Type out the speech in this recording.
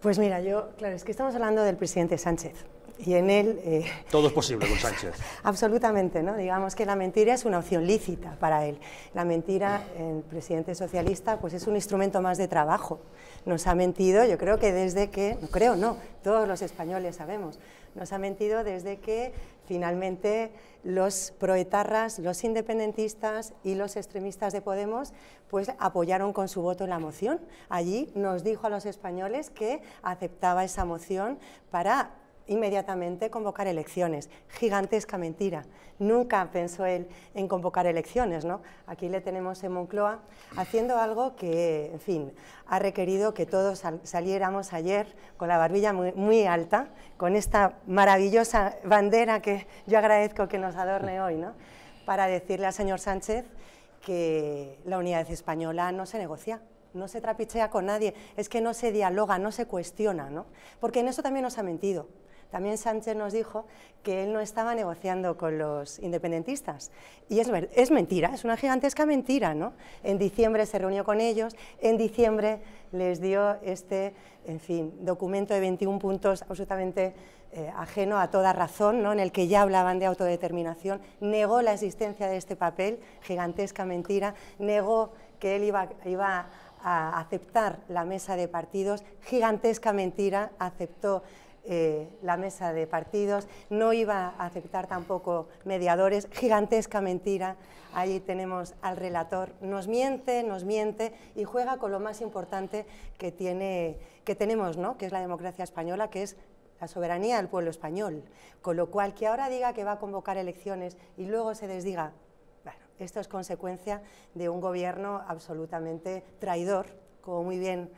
Pues mira, yo, claro, es que estamos hablando del presidente Sánchez en él... Eh, Todo es posible con Sánchez. absolutamente, ¿no? Digamos que la mentira es una opción lícita para él. La mentira, el presidente socialista, pues es un instrumento más de trabajo. Nos ha mentido, yo creo que desde que, no creo, no, todos los españoles sabemos, nos ha mentido desde que finalmente los proetarras, los independentistas y los extremistas de Podemos pues apoyaron con su voto la moción. Allí nos dijo a los españoles que aceptaba esa moción para inmediatamente convocar elecciones. Gigantesca mentira. Nunca pensó él en convocar elecciones. ¿no? Aquí le tenemos en Moncloa haciendo algo que, en fin, ha requerido que todos saliéramos ayer con la barbilla muy, alta, con esta maravillosa bandera que yo agradezco que nos adorne hoy, ¿no? para decirle al señor Sánchez que la unidad española no se negocia, no se trapichea con nadie, es que no se dialoga, no se cuestiona, ¿no? Porque en eso también nos ha mentido también Sánchez nos dijo que él no estaba negociando con los independentistas. Y es, mentira, es una gigantesca mentira. ¿no? En diciembre se reunió con ellos, en diciembre les dio este, en fin, documento de 21 puntos absolutamente eh, ajeno a toda razón, ¿no? en el que ya hablaban de autodeterminación, negó la existencia de este papel, gigantesca mentira, negó que él iba, iba a aceptar la mesa de partidos, gigantesca mentira, aceptó eh, la mesa de partidos, no iba a aceptar tampoco mediadores, gigantesca mentira. ahí tenemos al relator, nos miente, nos miente y juega con lo más importante que, tiene, que tenemos, ¿no? que es la democracia española, que es la soberanía del pueblo español. Con lo cual, que ahora diga que va a convocar elecciones y luego se desdiga, bueno, esto es consecuencia de un gobierno absolutamente traidor, como muy bien